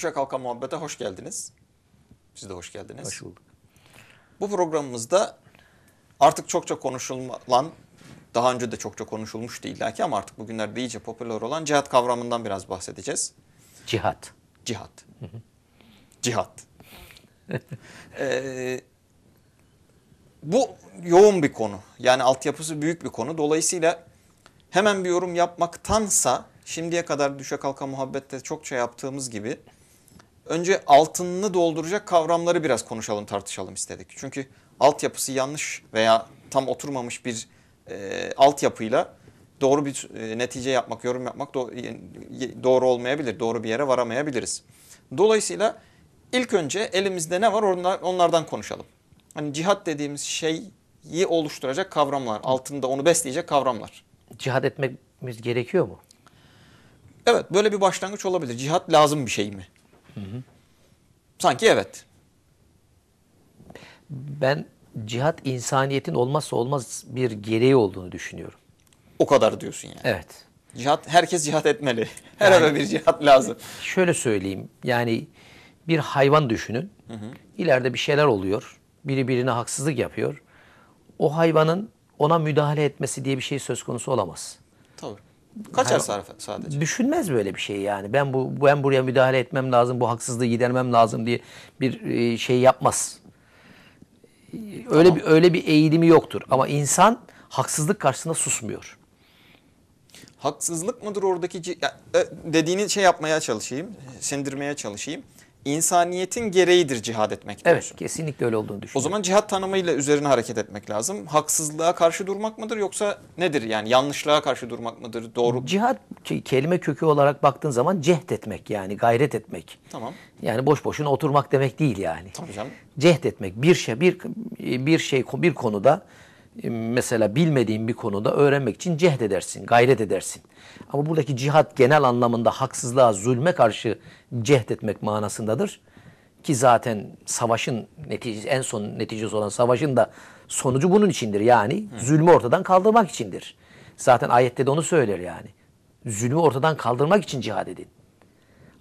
Düşe Kalka Muhabbet'e hoş geldiniz. Siz de hoş geldiniz. Hoş bulduk. Bu programımızda artık çokça konuşulan, daha önce de çokça konuşulmuş konuşulmuştu illaki ama artık bugünlerde iyice popüler olan cihat kavramından biraz bahsedeceğiz. Cihat. Cihat. Hı hı. Cihat. ee, bu yoğun bir konu. Yani altyapısı büyük bir konu. Dolayısıyla hemen bir yorum yapmaktansa şimdiye kadar düşe kalka muhabbette çokça yaptığımız gibi önce altını dolduracak kavramları biraz konuşalım tartışalım istedik. Çünkü altyapısı yanlış veya tam oturmamış bir e, altyapıyla doğru bir e, netice yapmak, yorum yapmak do doğru olmayabilir. Doğru bir yere varamayabiliriz. Dolayısıyla ilk önce elimizde ne var onlar, onlardan konuşalım. Hani cihat dediğimiz şeyi oluşturacak kavramlar, altında onu besleyecek kavramlar. Cihat etmemiz gerekiyor mu? Evet böyle bir başlangıç olabilir. Cihat lazım bir şey mi? Hı hı. Sanki evet. Ben cihat insaniyetin olmazsa olmaz bir gereği olduğunu düşünüyorum. O kadar diyorsun yani. Evet. Cihat, herkes cihat etmeli. Her yani, bir cihat lazım. Şöyle söyleyeyim. Yani bir hayvan düşünün. Hı hı. İleride bir şeyler oluyor. Biri birine haksızlık yapıyor. O hayvanın ona müdahale etmesi diye bir şey söz konusu olamaz. Tabii. Kaçar yani, sadece. Düşünmez böyle bir şey yani. Ben bu ben buraya müdahale etmem lazım, bu haksızlığı gidermem lazım diye bir e, şey yapmaz. Öyle tamam. bir öyle bir eğilimi yoktur ama insan haksızlık karşısında susmuyor. Haksızlık mıdır oradaki ya, e, dediğini şey yapmaya çalışayım, sindirmeye çalışayım insaniyetin gereğidir cihad etmek diyorsun. Evet kesinlikle öyle olduğunu düşünüyorum. O zaman cihat tanımıyla üzerine hareket etmek lazım. Haksızlığa karşı durmak mıdır yoksa nedir yani yanlışlığa karşı durmak mıdır? Doğru. Cihat şey, kelime kökü olarak baktığın zaman cehd etmek yani gayret etmek. Tamam. Yani boş boşuna oturmak demek değil yani. Tabii canım. Cehd etmek bir şey bir bir şey bir konuda e, mesela bilmediğin bir konuda öğrenmek için cehd edersin, gayret edersin. Ama buradaki cihat genel anlamında haksızlığa, zulme karşı cehd etmek manasındadır. Ki zaten savaşın netice, en son neticesi olan savaşın da sonucu bunun içindir. Yani zulmü ortadan kaldırmak içindir. Zaten ayette de onu söyler yani. Zulmü ortadan kaldırmak için cihad edin.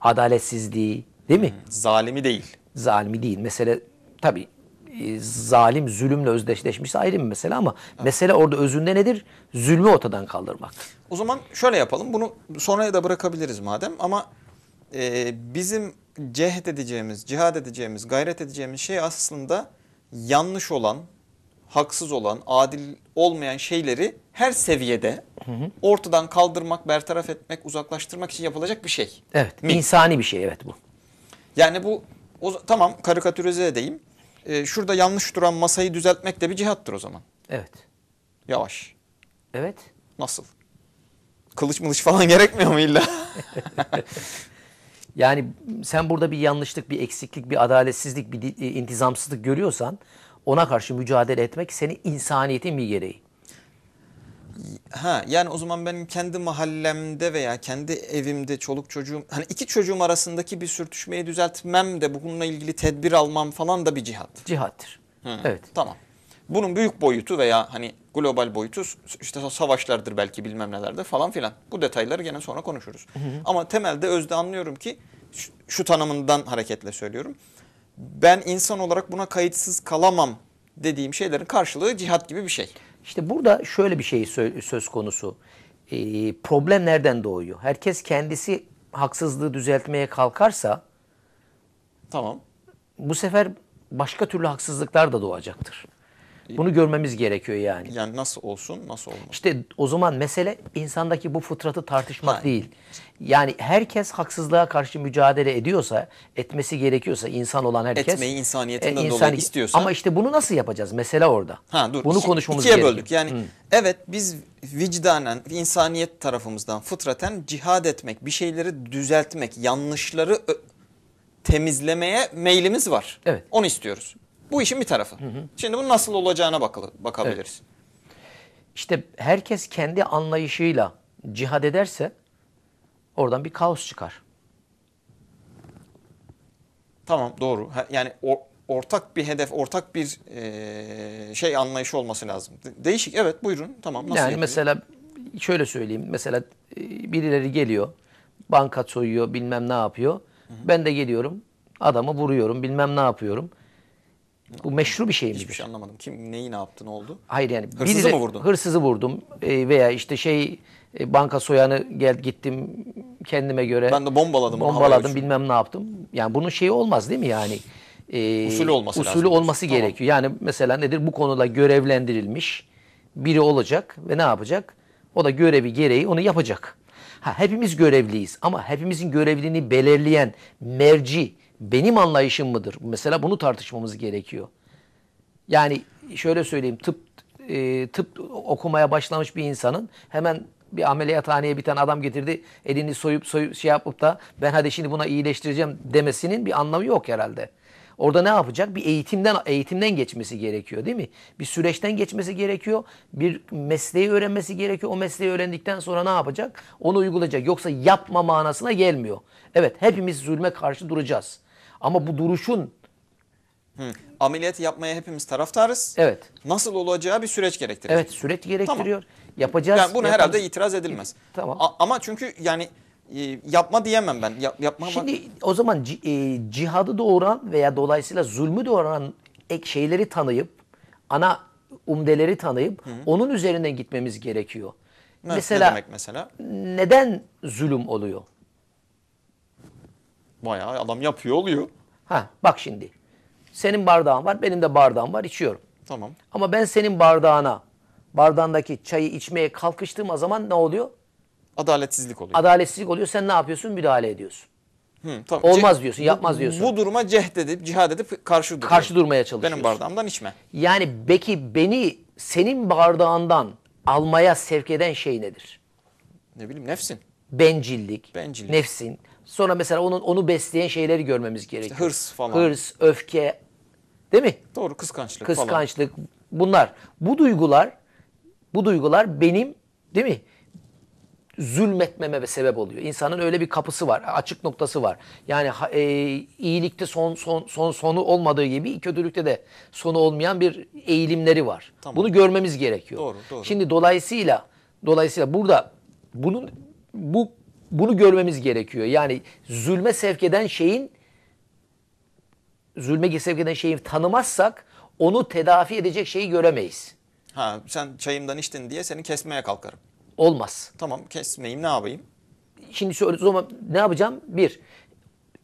Adaletsizliği değil mi? Zalimi değil. Zalimi değil. Mesele tabii e, zalim zulümle özdeşleşmişse ayrı bir mesele ama evet. mesele orada özünde nedir? Zulmü ortadan kaldırmak. O zaman şöyle yapalım. Bunu sonraya da bırakabiliriz madem ama e, bizim cehd edeceğimiz, cihad edeceğimiz, gayret edeceğimiz şey aslında yanlış olan, haksız olan, adil olmayan şeyleri her seviyede hı hı. ortadan kaldırmak, bertaraf etmek, uzaklaştırmak için yapılacak bir şey. Evet, Mi? insani bir şey evet bu. Yani bu o, tamam karikatürize edeyim e, şurada yanlış duran masayı düzeltmek de bir cihattır o zaman. Evet. Yavaş. Evet. Nasıl? Kılıç mılıç falan gerekmiyor mu illa? yani sen burada bir yanlışlık, bir eksiklik, bir adaletsizlik, bir e, intizamsızlık görüyorsan ona karşı mücadele etmek senin insaniyetin bir gereği. Ha yani o zaman benim kendi mahallemde veya kendi evimde çoluk çocuğum hani iki çocuğum arasındaki bir sürtüşmeyi düzeltmem de bununla ilgili tedbir almam falan da bir cihat. Cihattır. Hı. Evet. Tamam. Bunun büyük boyutu veya hani global boyutu işte savaşlardır belki bilmem nelerde falan filan. Bu detayları gene sonra konuşuruz. Hı hı. Ama temelde özde anlıyorum ki şu, şu tanımından hareketle söylüyorum. Ben insan olarak buna kayıtsız kalamam dediğim şeylerin karşılığı cihat gibi bir şey. İşte burada şöyle bir şey söz konusu. Ee, problem nereden doğuyor? Herkes kendisi haksızlığı düzeltmeye kalkarsa tamam. Bu sefer başka türlü haksızlıklar da doğacaktır. Bunu görmemiz gerekiyor yani. Yani nasıl olsun, nasıl olmaz? İşte o zaman mesele insandaki bu fıtratı tartışmak ha. değil. Yani herkes haksızlığa karşı mücadele ediyorsa, etmesi gerekiyorsa insan olan herkes. Etmeyi insaniyetinden e, insan, dolayı istiyorsa. Ama işte bunu nasıl yapacağız? Mesele orada. Ha, dur, bunu konuşmamız ikiye gerekiyor. böldük. Yani Hı. evet biz vicdanen, insaniyet tarafımızdan fıtraten cihad etmek, bir şeyleri düzeltmek, yanlışları temizlemeye meylimiz var. Evet. Onu istiyoruz. Bu işin bir tarafı. Hı hı. Şimdi bunun nasıl olacağına bakıl bakabiliriz. Evet. İşte herkes kendi anlayışıyla cihad ederse oradan bir kaos çıkar. Tamam doğru. Yani o, ortak bir hedef, ortak bir e, şey anlayışı olması lazım. Değişik evet buyurun tamam nasıl Yani yapayım? mesela şöyle söyleyeyim. Mesela birileri geliyor banka soyuyor bilmem ne yapıyor. Hı hı. Ben de geliyorum adamı vuruyorum bilmem ne yapıyorum. Bu meşru bir şey mi? Hiçbir şey anlamadım. Kim neyi ne yaptı ne oldu? Hayır yani. Hırsızı biri, mı vurdun? Hırsızı vurdum e, veya işte şey e, banka soyanı gel gittim kendime göre. Ben de bombaladım. Bombaladım bilmem ne yaptım. Yani bunun şeyi olmaz değil mi yani? E, usulü olması usulü lazım. olması tamam. gerekiyor. Yani mesela nedir bu konuda görevlendirilmiş biri olacak ve ne yapacak? O da görevi gereği onu yapacak. Ha, hepimiz görevliyiz ama hepimizin görevliliğini belirleyen merci benim anlayışım mıdır? Mesela bunu tartışmamız gerekiyor. Yani şöyle söyleyeyim tıp e, tıp okumaya başlamış bir insanın hemen bir ameliyathaneye bir tane adam getirdi elini soyup soyup şey yapıp da ben hadi şimdi buna iyileştireceğim demesinin bir anlamı yok herhalde. Orada ne yapacak? Bir eğitimden eğitimden geçmesi gerekiyor değil mi? Bir süreçten geçmesi gerekiyor. Bir mesleği öğrenmesi gerekiyor. O mesleği öğrendikten sonra ne yapacak? Onu uygulayacak. Yoksa yapma manasına gelmiyor. Evet hepimiz zulme karşı duracağız. Ama bu duruşun Hı. Ameliyatı yapmaya hepimiz taraftarız. Evet. Nasıl olacağı bir süreç gerektiriyor. Evet süreç gerektiriyor. Tamam. Yapacağız. Yani bunu yaparız. herhalde itiraz edilmez. Tamam. A ama çünkü yani e, yapma diyemem ben. Yap, yapma Şimdi bak. o zaman e, cihadı doğuran veya dolayısıyla zulmü doğuran ek şeyleri tanıyıp ana umdeleri tanıyıp Hı -hı. onun üzerinden gitmemiz gerekiyor. Ne, mesela, ne demek mesela? Neden zulüm oluyor? Bayağı adam yapıyor oluyor. Ha bak şimdi. Senin bardağın var, benim de bardağım var, içiyorum. Tamam. Ama ben senin bardağına, bardağındaki çayı içmeye kalkıştığım zaman ne oluyor? Adaletsizlik oluyor. Adaletsizlik oluyor. Sen ne yapıyorsun? Müdahale ediyorsun. Hı, tamam. Olmaz diyorsun, yapmaz diyorsun. Bu duruma cehd edip, cihad edip karşı duruyor. Karşı durmaya çalışıyorsun. Benim bardağımdan içme. Yani belki beni senin bardağından almaya sevk eden şey nedir? Ne bileyim nefsin. Bencillik, Bencillik. nefsin. Sonra mesela onun onu besleyen şeyleri görmemiz gerekiyor. İşte hırs falan. Hırs, öfke. Değil mi? Doğru, kıskançlık, kıskançlık falan. bunlar. Bu duygular bu duygular benim değil mi? Zulmetmeme sebep oluyor. İnsanın öyle bir kapısı var, açık noktası var. Yani e, iyilikte son son son sonu olmadığı gibi kötülükte de sonu olmayan bir eğilimleri var. Tamam. Bunu görmemiz gerekiyor. Doğru, doğru. Şimdi dolayısıyla dolayısıyla burada bunun bu bunu görmemiz gerekiyor. Yani zulme sevk eden şeyin zulme sevk eden şeyi tanımazsak onu tedavi edecek şeyi göremeyiz. Ha sen çayımdan içtin diye seni kesmeye kalkarım. Olmaz. Tamam kesmeyeyim ne yapayım? Şimdi söyle o zaman ne yapacağım? Bir,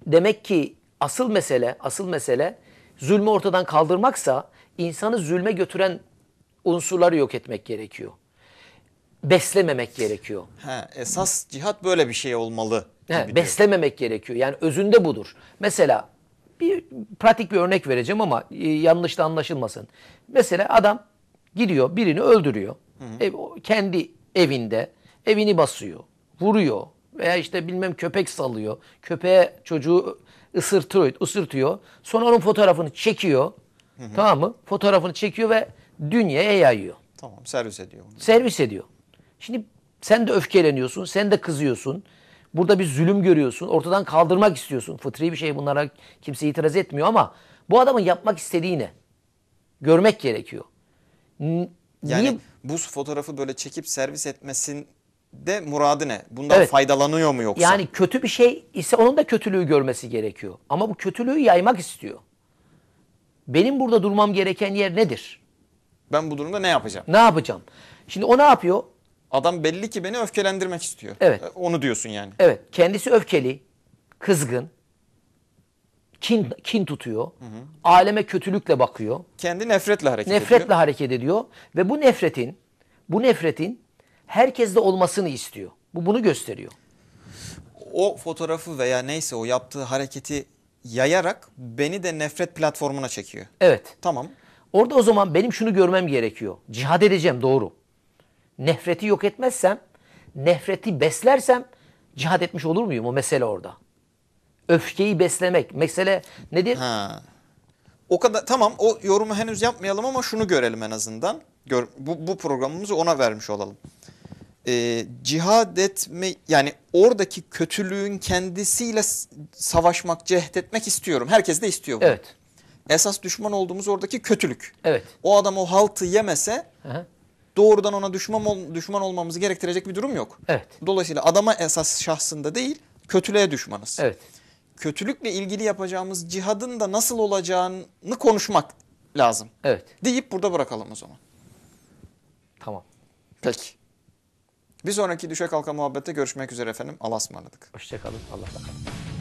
demek ki asıl mesele, asıl mesele zulmü ortadan kaldırmaksa insanı zulme götüren unsurları yok etmek gerekiyor beslememek gerekiyor. He, esas cihat böyle bir şey olmalı. He, beslememek gerekiyor. Yani özünde budur. Mesela bir pratik bir örnek vereceğim ama e, yanlış da anlaşılmasın. Mesela adam gidiyor birini öldürüyor. Ev, kendi evinde evini basıyor, vuruyor veya işte bilmem köpek salıyor. Köpeğe çocuğu ısırtıyor, ısırtıyor. Sonra onun fotoğrafını çekiyor. Hı hı. Tamam mı? Fotoğrafını çekiyor ve dünyaya yayıyor. Tamam servis ediyor. Servis ediyor. Şimdi sen de öfkeleniyorsun, sen de kızıyorsun. Burada bir zulüm görüyorsun, ortadan kaldırmak istiyorsun. Fıtri bir şey bunlara kimse itiraz etmiyor ama bu adamın yapmak istediği ne? Görmek gerekiyor. N yani Niye? bu fotoğrafı böyle çekip servis etmesin de muradı ne? Bundan evet. faydalanıyor mu yoksa? Yani kötü bir şey ise onun da kötülüğü görmesi gerekiyor. Ama bu kötülüğü yaymak istiyor. Benim burada durmam gereken yer nedir? Ben bu durumda ne yapacağım? Ne yapacağım? Şimdi o ne yapıyor? Adam belli ki beni öfkelendirmek istiyor. Evet. E, onu diyorsun yani. Evet. Kendisi öfkeli, kızgın, kin, kin tutuyor. Hı hı. Aleme kötülükle bakıyor. Kendi nefretle hareket nefretle ediyor. Nefretle hareket ediyor ve bu nefretin bu nefretin herkeste olmasını istiyor. Bu bunu gösteriyor. O fotoğrafı veya neyse o yaptığı hareketi yayarak beni de nefret platformuna çekiyor. Evet. Tamam. Orada o zaman benim şunu görmem gerekiyor. Cihad edeceğim doğru nefreti yok etmezsem, nefreti beslersem cihad etmiş olur muyum? O mesele orada. Öfkeyi beslemek. Mesele nedir? Ha. O kadar tamam o yorumu henüz yapmayalım ama şunu görelim en azından. Gör, bu, bu programımızı ona vermiş olalım. Ee, cihad etme yani oradaki kötülüğün kendisiyle savaşmak, cehd etmek istiyorum. Herkes de istiyor bunu. Evet. Esas düşman olduğumuz oradaki kötülük. Evet. O adam o haltı yemese Hı doğrudan ona düşman, ol, düşman olmamızı gerektirecek bir durum yok. Evet. Dolayısıyla adama esas şahsında değil kötülüğe düşmanız. Evet. Kötülükle ilgili yapacağımız cihadın da nasıl olacağını konuşmak lazım. Evet. Deyip burada bırakalım o zaman. Tamam. Peki. Bir sonraki Düşe Kalka muhabbette görüşmek üzere efendim. Allah'a ısmarladık. Hoşçakalın. Allah'a ısmarladık.